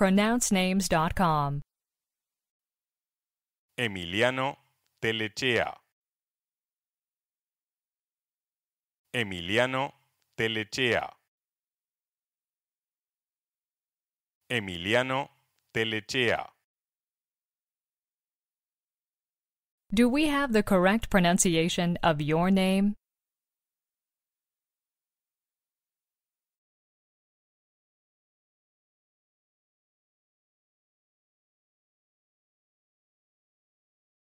pronouncenames.com. Emiliano Telechea. Emiliano Telechea. Emiliano Telechea. Do we have the correct pronunciation of your name?